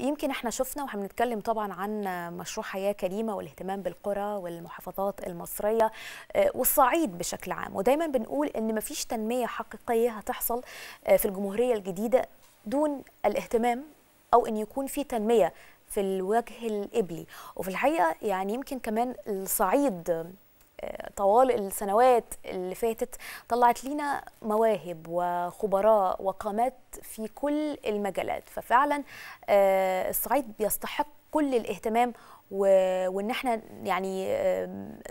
يمكن احنا شفنا وهنتكلم طبعا عن مشروع حياه كريمه والاهتمام بالقرى والمحافظات المصريه آه، والصعيد بشكل عام ودايما بنقول ان مفيش تنميه حقيقيه هتحصل آه، في الجمهوريه الجديده دون الاهتمام او ان يكون في تنميه في الوجه الابلي وفي الحقيقه يعني يمكن كمان الصعيد طوال السنوات اللي فاتت طلعت لينا مواهب وخبراء وقامات في كل المجالات ففعلا آه، الصعيد بيستحق كل الاهتمام وان احنا يعني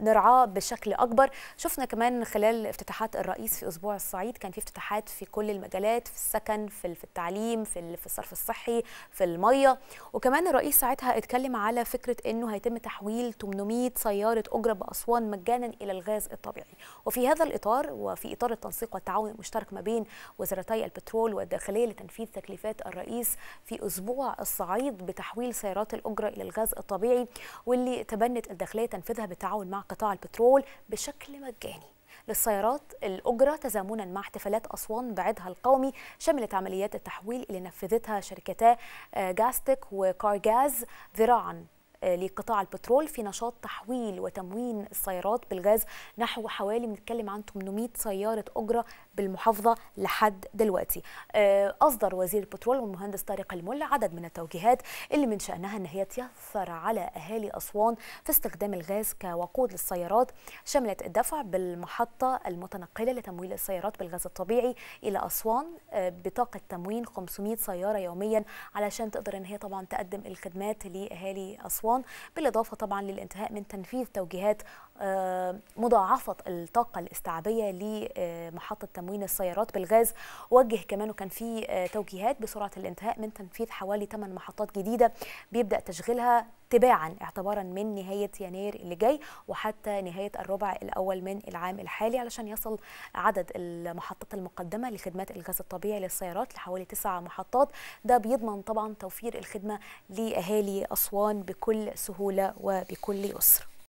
نرعاه بشكل اكبر شفنا كمان خلال افتتاحات الرئيس في اسبوع الصعيد كان في افتتاحات في كل المجالات في السكن في التعليم في في الصرف الصحي في الميه وكمان الرئيس ساعتها اتكلم على فكره انه هيتم تحويل 800 سياره اجره باسوان مجانا الى الغاز الطبيعي وفي هذا الاطار وفي اطار التنسيق والتعاون المشترك ما بين وزارتي البترول والداخليه لتنفيذ تكليفات الرئيس في اسبوع الصعيد بتحويل سيارات الاجره الى الغاز الطبيعي واللي تبنت الداخليه تنفيذها بالتعاون مع قطاع البترول بشكل مجاني للسيارات الأجرة تزامنا مع احتفالات أسوان بعيدها القومي شملت عمليات التحويل اللي نفذتها شركتا آه، جاستك وكارجاز ذراعا لقطاع البترول في نشاط تحويل وتموين السيارات بالغاز نحو حوالي بنتكلم عن 800 سياره اجره بالمحافظه لحد دلوقتي آه، اصدر وزير البترول والمهندس طارق الملا عدد من التوجيهات اللي من شانها ان هي تيسر على اهالي اسوان في استخدام الغاز كوقود للسيارات شملت الدفع بالمحطه المتنقله لتمويل السيارات بالغاز الطبيعي الى اسوان آه، بطاقه تموين 500 سياره يوميا علشان تقدر ان هي طبعا تقدم الخدمات لاهالي اسوان اسوان بالاضافه طبعا للانتهاء من تنفيذ توجيهات آه، مضاعفه الطاقه الاستعابية لمحطه تموين السيارات بالغاز وجه كمان وكان في آه، توجيهات بسرعه الانتهاء من تنفيذ حوالي 8 محطات جديده بيبدا تشغيلها تباعا اعتبارا من نهايه يناير اللي جاي وحتى نهايه الربع الاول من العام الحالي علشان يصل عدد المحطات المقدمه لخدمات الغاز الطبيعي للسيارات لحوالي تسع محطات ده بيضمن طبعا توفير الخدمه لاهالي اسوان بكل سهوله وبكل يسر